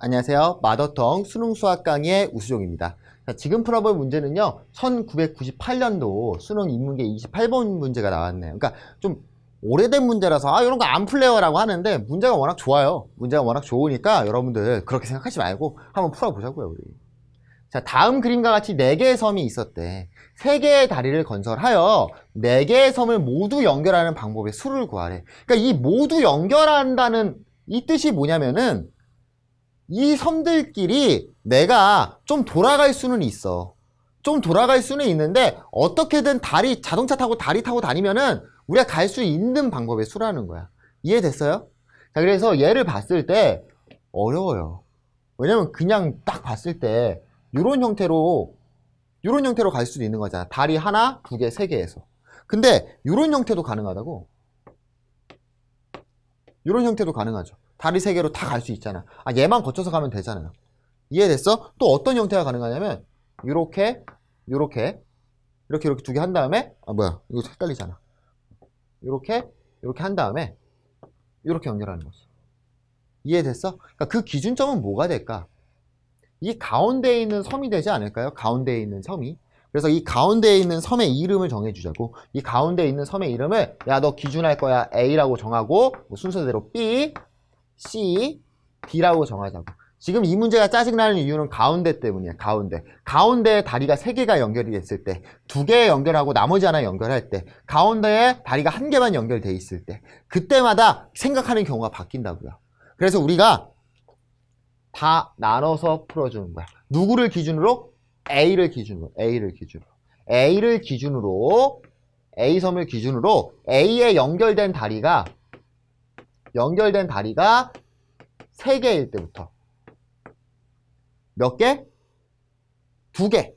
안녕하세요. 마더텅 수능 수학 강의 우수종입니다. 자, 지금 풀어볼 문제는요. 1998년도 수능 인문계 28번 문제가 나왔네요. 그러니까 좀 오래된 문제라서 아 이런 거 안 풀래요라고 하는데 문제가 워낙 좋아요. 문제가 워낙 좋으니까 여러분들 그렇게 생각하지 말고 한번 풀어보자고요. 우리. 자 다음 그림과 같이 4개의 섬이 있었대. 3개의 다리를 건설하여 4개의 섬을 모두 연결하는 방법의 수를 구하래. 그러니까 이 모두 연결한다는 이 뜻이 뭐냐면은 이 섬들끼리 내가 좀 돌아갈 수는 있어. 좀 돌아갈 수는 있는데 어떻게든 다리 자동차 타고 다리 타고 다니면은 우리가 갈 수 있는 방법의 수라는 거야. 이해됐어요? 자, 그래서 얘를 봤을 때 어려워요. 왜냐면 그냥 딱 봤을 때 이런 형태로 이런 형태로 갈 수도 있는 거잖아. 다리 하나, 두 개, 세 개에서. 근데 이런 형태도 가능하다고. 이런 형태도 가능하죠. 다리 세 개로 다 갈 수 있잖아. 아, 얘만 거쳐서 가면 되잖아요. 이해됐어? 또 어떤 형태가 가능하냐면 이렇게 이렇게 이렇게 이렇게 두 개 한 다음에 아 뭐야 이거 헷갈리잖아. 이렇게 이렇게 한 다음에 이렇게 연결하는 거지. 이해됐어? 그러니까 그 기준점은 뭐가 될까? 이 가운데에 있는 섬이 되지 않을까요? 가운데에 있는 섬이. 그래서 이 가운데에 있는 섬의 이름을 정해주자고 이 가운데에 있는 섬의 이름을 야 너 기준할 거야 A라고 정하고 뭐 순서대로 B C, D라고 정하자고. 지금 이 문제가 짜증나는 이유는 가운데 때문이야. 가운데. 가운데에 다리가 세개가 연결이 됐을 때, 두 개 연결하고 나머지 하나 연결할 때, 가운데에 다리가 한 개만 연결돼 있을 때, 그때마다 생각하는 경우가 바뀐다고요. 그래서 우리가 다 나눠서 풀어주는 거야. 누구를 기준으로? A를 기준으로. A를 기준으로. A를 기준으로 A섬을 기준으로 A에 연결된 다리가 연결된 다리가 3개일 때부터 몇 개? 2개,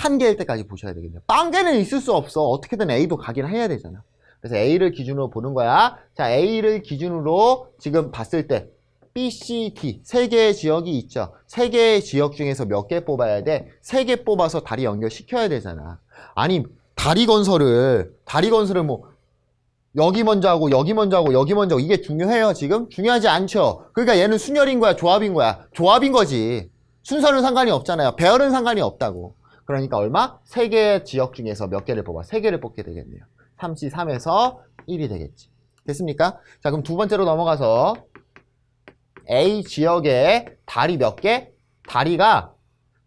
1개일 때까지 보셔야 되겠네요. 빵개는 있을 수 없어. 어떻게든 A도 가긴 해야 되잖아. 그래서 A를 기준으로 보는 거야. 자, A를 기준으로 지금 봤을 때 B, C, D 3 개의 지역이 있죠. 3 개의 지역 중에서 몇 개 뽑아야 돼? 3개 뽑아서 다리 연결시켜야 되잖아. 아니, 다리 건설을 다리 건설을 뭐 여기 먼저 하고 여기 먼저 하고 여기 먼저 하고 이게 중요해요 지금? 중요하지 않죠 그러니까 얘는 순열인 거야 조합인 거야 조합인 거지 순서는 상관이 없잖아요 배열은 상관이 없다고 그러니까 얼마? 세개의 지역 중에서 몇 개를 뽑아? 세개를 뽑게 되겠네요 3C 3에서 1이 되겠지 됐습니까? 자 그럼 두 번째로 넘어가서 A 지역에 다리 몇 개? 다리가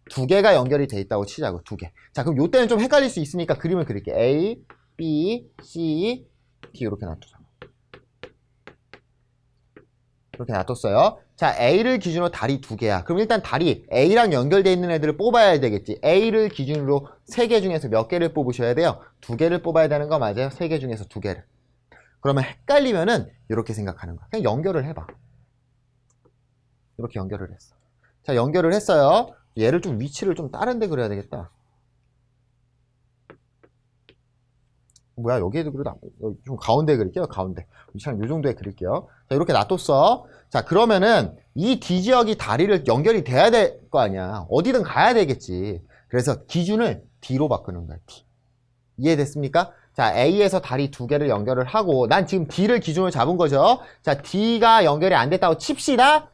두 개가 연결이 돼 있다고 치자고 두 개. 자 그럼 요때는 좀 헷갈릴 수 있으니까 그림을 그릴게. A, B, C, 키 이렇게 놔두자. 이렇게 놔뒀어요. 자, A를 기준으로 다리 두 개야. 그럼 일단 다리 A랑 연결되어 있는 애들을 뽑아야 되겠지. A를 기준으로 세 개 중에서 몇 개를 뽑으셔야 돼요? 두 개를 뽑아야 되는 거 맞아요? 세 개 중에서 두 개를. 그러면 헷갈리면은 이렇게 생각하는 거야. 그냥 연결을 해봐. 이렇게 연결을 했어. 자, 연결을 했어요. 얘를 좀 위치를 좀 다른 데 그려야 되겠다. 뭐야 여기에도 그래도 좀 가운데 그릴게요 가운데 이처럼 요 정도에 그릴게요 자 이렇게 놔뒀어 자 그러면은 이 D 지역이 다리를 연결이 돼야 될 거 아니야 어디든 가야 되겠지 그래서 기준을 D로 바꾸는 거야 D 이해됐습니까? 자 A에서 다리 두 개를 연결을 하고 난 지금 D를 기준으로 잡은 거죠 자 D가 연결이 안 됐다고 칩시다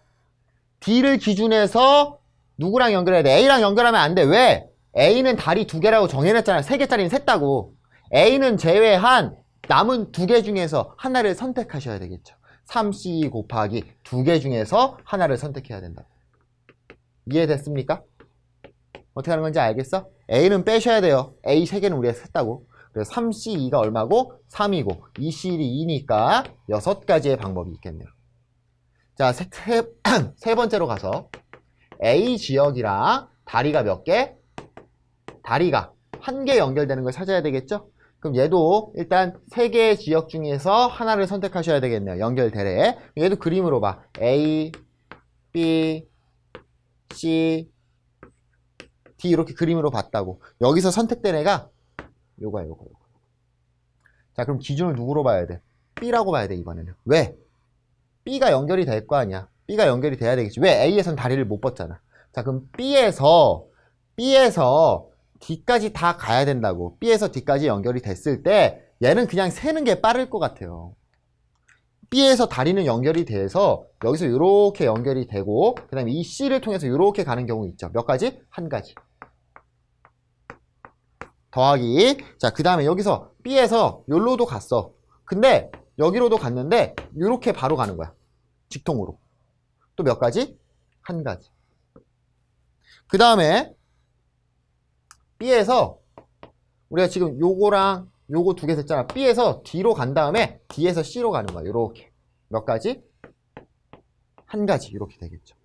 D를 기준해서 누구랑 연결해야 돼? A랑 연결하면 안 돼. 왜? A는 다리 두 개라고 정해놨잖아. 세 개짜리는 셋다고 A는 제외한 남은 두 개 중에서 하나를 선택하셔야 되겠죠. 3C 곱하기 두 개 중에서 하나를 선택해야 된다. 이해됐습니까? 어떻게 하는 건지 알겠어? A는 빼셔야 돼요. A 세 개는 우리가 셌다고. 그래서 3C2가 얼마고? 3이고 2C1이 니까 여섯 가지의 방법이 있겠네요. 자, 세, 세, 세 번째로 가서 A 지역이랑 다리가 몇 개? 다리가 한 개 연결되는 걸 찾아야 되겠죠? 그럼 얘도 일단 세 개의 지역 중에서 하나를 선택하셔야 되겠네요. 연결 대례. 얘도 그림으로 봐. A, B, C, D 이렇게 그림으로 봤다고. 여기서 선택된 애가 요거야, 요거, 요거. 자, 그럼 기준을 누구로 봐야 돼? B라고 봐야 돼, 이번에는. 왜? B가 연결이 될 거 아니야. B가 연결이 돼야 되겠지. 왜? A에선 다리를 못 뻗잖아. 자, 그럼 B에서, B에서 D까지 다 가야 된다고 B에서 D까지 연결이 됐을 때 얘는 그냥 세는게 빠를 것 같아요 B에서 다리는 연결이 돼서 여기서 이렇게 연결이 되고 그 다음에 이 C를 통해서 이렇게 가는 경우 있죠 몇 가지? 한 가지 더하기 자그 다음에 여기서 B에서 여기로도 갔어 근데 여기로도 갔는데 이렇게 바로 가는 거야 직통으로 또 몇 가지? 한 가지 그 다음에 B에서 우리가 지금 요거랑 요거 두 개 됐잖아. B에서 D로 간 다음에 D에서 C로 가는 거야. 요렇게. 몇 가지? 한 가지. 이렇게 되겠죠.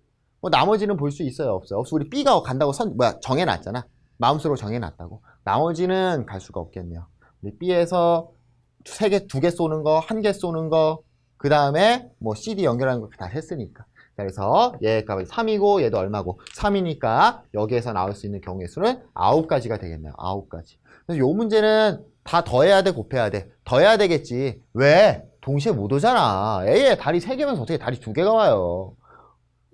뭐 나머지는 볼 수 있어요? 없어요? 없어. 우리 B가 간다고 선, 뭐야, 정해놨잖아. 마음속으로 정해놨다고. 나머지는 갈 수가 없겠네요. 우리 B에서 세 개, 두 개 쏘는 거, 한 개 쏘는 거, 그 다음에 뭐 CD 연결하는 거 다 했으니까. 그래서 얘가 3이고 얘도 얼마고 3이니까 여기에서 나올 수 있는 경우의 수는 9가지가 되겠네요. 9가지. 그래서 이 문제는 다 더해야 돼 곱해야 돼. 더해야 되겠지. 왜? 동시에 못 오잖아. A에 다리 3개면 어떻게 다리 2개가 와요.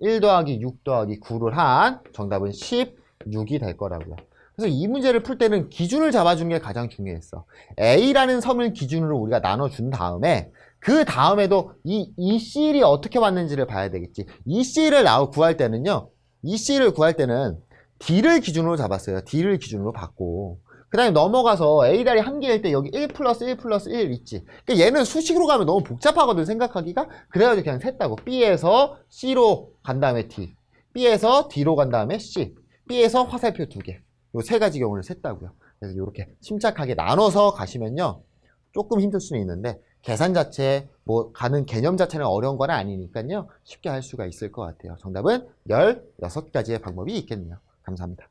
1 더하기 6 더하기 9를 한 정답은 16이 될 거라고요. 그래서 이 문제를 풀 때는 기준을 잡아주는 게 가장 중요했어. A라는 섬을 기준으로 우리가 나눠준 다음에 그 다음에도 이 ECL이 어떻게 왔는지를 봐야 되겠지. ECL을 구할 때는요. ECL을 구할 때는 D를 기준으로 잡았어요. D를 기준으로 봤고. 그 다음에 넘어가서 A다리 한 개일 때 여기 1 플러스 1 플러스 1 있지. 그러니까 얘는 수식으로 가면 너무 복잡하거든, 생각하기가. 그래가지고 그냥 셌다고. B에서 C로 간 다음에 D. B에서 D로 간 다음에 C. B에서 화살표 두 개. 요세 가지 경우를 셌다고요. 그래서 이렇게 침착하게 나눠서 가시면요. 조금 힘들 수는 있는데 계산 자체 뭐 가는 개념 자체는 어려운 건 아니니까요. 쉽게 할 수가 있을 것 같아요. 정답은 16가지의 방법이 있겠네요. 감사합니다.